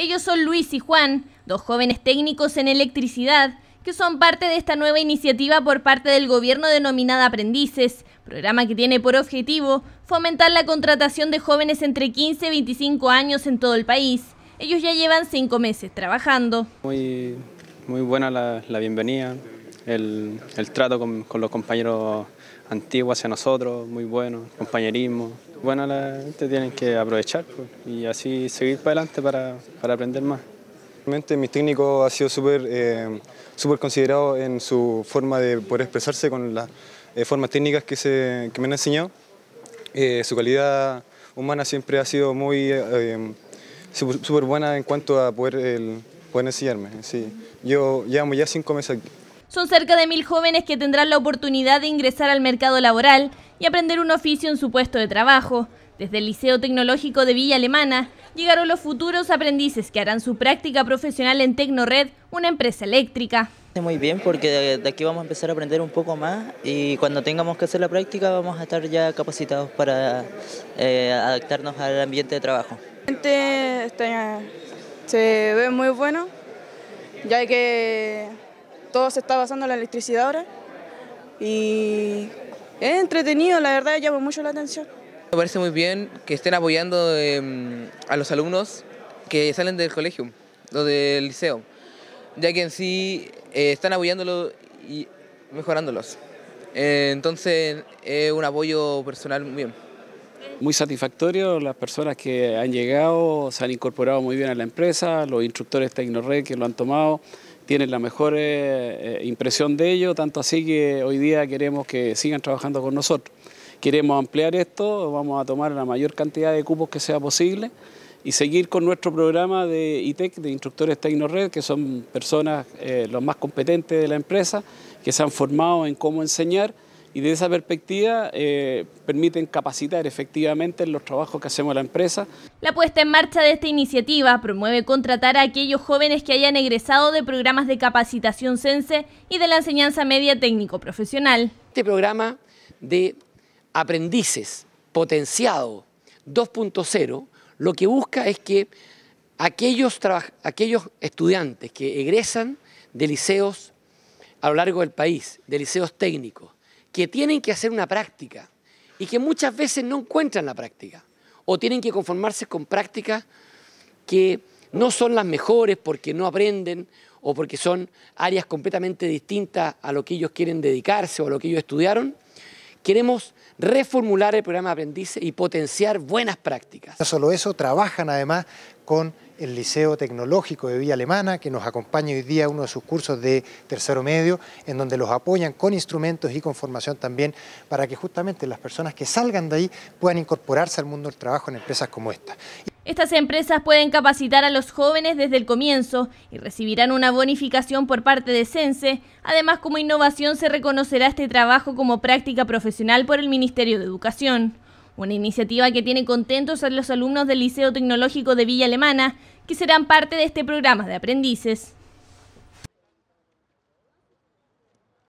Ellos son Luis y Juan, dos jóvenes técnicos en electricidad, que son parte de esta nueva iniciativa por parte del gobierno denominada Aprendices, programa que tiene por objetivo fomentar la contratación de jóvenes entre 15 y 25 años en todo el país. Ellos ya llevan cinco meses trabajando. Muy, buena la bienvenida el, trato con, los compañeros antiguos hacia nosotros, muy bueno, compañerismo. Bueno, la gente tiene que aprovechar pues, y así seguir para adelante para, aprender más. Realmente mi técnico ha sido súper eh, considerado en su forma de poder expresarse con las eh, formas técnicas que, se, que me han enseñado. Eh, su calidad humana siempre ha sido muy eh, súper buena en cuanto a poder, el, poder enseñarme. Sí. Yo llevamos ya cinco meses aquí. Son cerca de mil jóvenes que tendrán la oportunidad de ingresar al mercado laboral y aprender un oficio en su puesto de trabajo. Desde el Liceo Tecnológico de Villa Alemana llegaron los futuros aprendices que harán su práctica profesional en Tecnored, una empresa eléctrica. Muy bien, porque de aquí vamos a empezar a aprender un poco más y cuando tengamos que hacer la práctica vamos a estar ya capacitados para eh, adaptarnos al ambiente de trabajo. Este, este se ve muy bueno, ya que todo se está basando en la electricidad ahora y es entretenido, la verdad llama mucho la atención. Me parece muy bien que estén apoyando em, a los alumnos que salen del colegio o del liceo, ya que en sí eh, están apoyándolos y mejorándolos. Eh, entonces es un apoyo personal muy bien. Muy satisfactorio, las personas que han llegado se han incorporado muy bien a la empresa, los instructores Tecnored que lo han tomado tienen la mejor eh, eh, impresión de ello, tanto así que hoy día queremos que sigan trabajando con nosotros. Queremos ampliar esto, vamos a tomar la mayor cantidad de cupos que sea posible y seguir con nuestro programa de ITEC, de instructores Tecnored, que son personas eh, los más competentes de la empresa, que se han formado en cómo enseñar y de esa perspectiva eh, permiten capacitar efectivamente los trabajos que hacemos la empresa. La puesta en marcha de esta iniciativa promueve contratar a aquellos jóvenes que hayan egresado de programas de capacitación CENSE y de la enseñanza media técnico-profesional. Este programa de aprendices potenciado 2.0 lo que busca es que aquellos, aquellos estudiantes que egresan de liceos a lo largo del país, de liceos técnicos, que tienen que hacer una práctica y que muchas veces no encuentran la práctica o tienen que conformarse con prácticas que no son las mejores porque no aprenden o porque son áreas completamente distintas a lo que ellos quieren dedicarse o a lo que ellos estudiaron, queremos reformular el programa de aprendices y potenciar buenas prácticas. No solo eso, trabajan además con el Liceo Tecnológico de Villa Alemana, que nos acompaña hoy día a uno de sus cursos de tercero medio, en donde los apoyan con instrumentos y con formación también, para que justamente las personas que salgan de ahí puedan incorporarse al mundo del trabajo en empresas como esta. Estas empresas pueden capacitar a los jóvenes desde el comienzo y recibirán una bonificación por parte de CENSE. Además, como innovación se reconocerá este trabajo como práctica profesional por el Ministerio de Educación una iniciativa que tiene contentos a los alumnos del Liceo Tecnológico de Villa Alemana, que serán parte de este programa de aprendices.